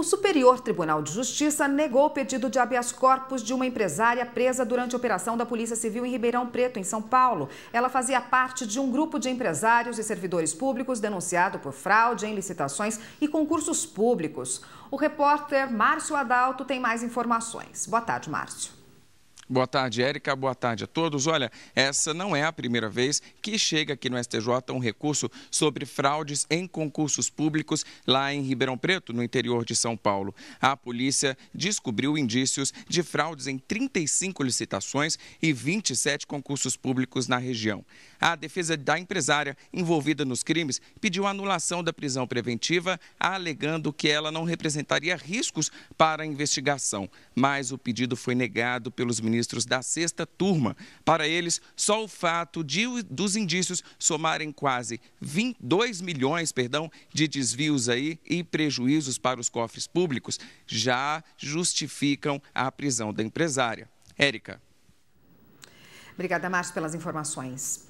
O Superior Tribunal de Justiça negou o pedido de habeas corpus de uma empresária presa durante a operação da Polícia Civil em Ribeirão Preto, em São Paulo. Ela fazia parte de um grupo de empresários e servidores públicos denunciado por fraude em licitações e concursos públicos. O repórter Márcio Adalto tem mais informações. Boa tarde, Márcio. Boa tarde, Érica. Boa tarde a todos. Olha, essa não é a primeira vez que chega aqui no STJ um recurso sobre fraudes em concursos públicos lá em Ribeirão Preto, no interior de São Paulo. A polícia descobriu indícios de fraudes em 35 licitações e 27 concursos públicos na região. A defesa da empresária envolvida nos crimes pediu anulação da prisão preventiva, alegando que ela não representaria riscos para a investigação, mas o pedido foi negado pelos ministros ministros da sexta turma. Para eles, só o fato de, dos indícios somarem quase 22 milhões perdão, de desvios aí e prejuízos para os cofres públicos já justificam a prisão da empresária. Érica. Obrigada, Márcio, pelas informações.